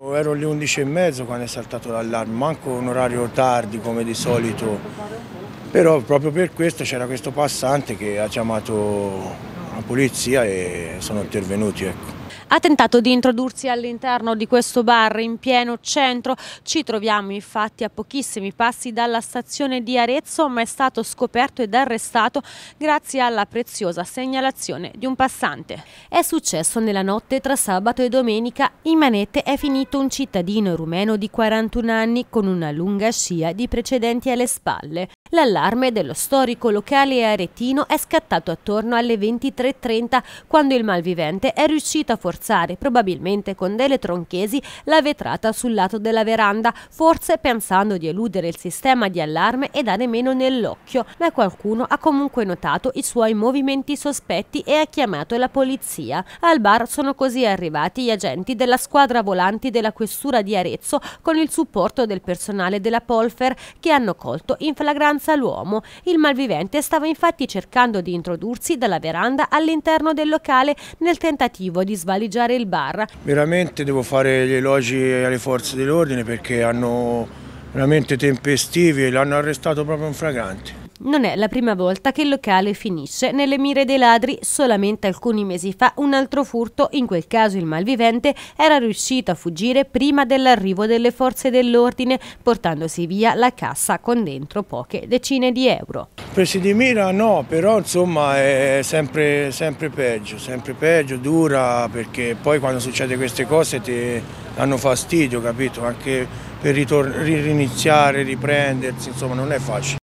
Oh, ero alle 11.30 quando è saltato l'allarme, manco un orario tardi come di solito, però proprio per questo c'era questo passante che ha chiamato la polizia e sono intervenuti. Ecco ha tentato di introdursi all'interno di questo bar in pieno centro. Ci troviamo infatti a pochissimi passi dalla stazione di Arezzo ma è stato scoperto ed arrestato grazie alla preziosa segnalazione di un passante. È successo nella notte tra sabato e domenica. In manette è finito un cittadino rumeno di 41 anni con una lunga scia di precedenti alle spalle. L'allarme dello storico locale aretino è scattato attorno alle 23.30 quando il malvivente è riuscito a forzare, probabilmente con delle tronchesi, la vetrata sul lato della veranda, forse pensando di eludere il sistema di allarme e dare meno nell'occhio, ma qualcuno ha comunque notato i suoi movimenti sospetti e ha chiamato la polizia. Al bar sono così arrivati gli agenti della squadra volanti della questura di Arezzo con il supporto del personale della Polfer che hanno colto in flagranza l'uomo. Il malvivente stava infatti cercando di introdursi dalla veranda all'interno del locale nel tentativo di svalutare svaligiare il bar. Veramente devo fare gli elogi alle forze dell'ordine perché hanno veramente tempestivi e l'hanno arrestato proprio in fragante. Non è la prima volta che il locale finisce nelle mire dei ladri, solamente alcuni mesi fa un altro furto, in quel caso il malvivente, era riuscito a fuggire prima dell'arrivo delle forze dell'ordine, portandosi via la cassa con dentro poche decine di euro. Presi di mira no, però insomma è sempre, sempre peggio, sempre peggio, dura perché poi quando succede queste cose ti danno fastidio, capito? Anche per riniziare, riprendersi, insomma non è facile.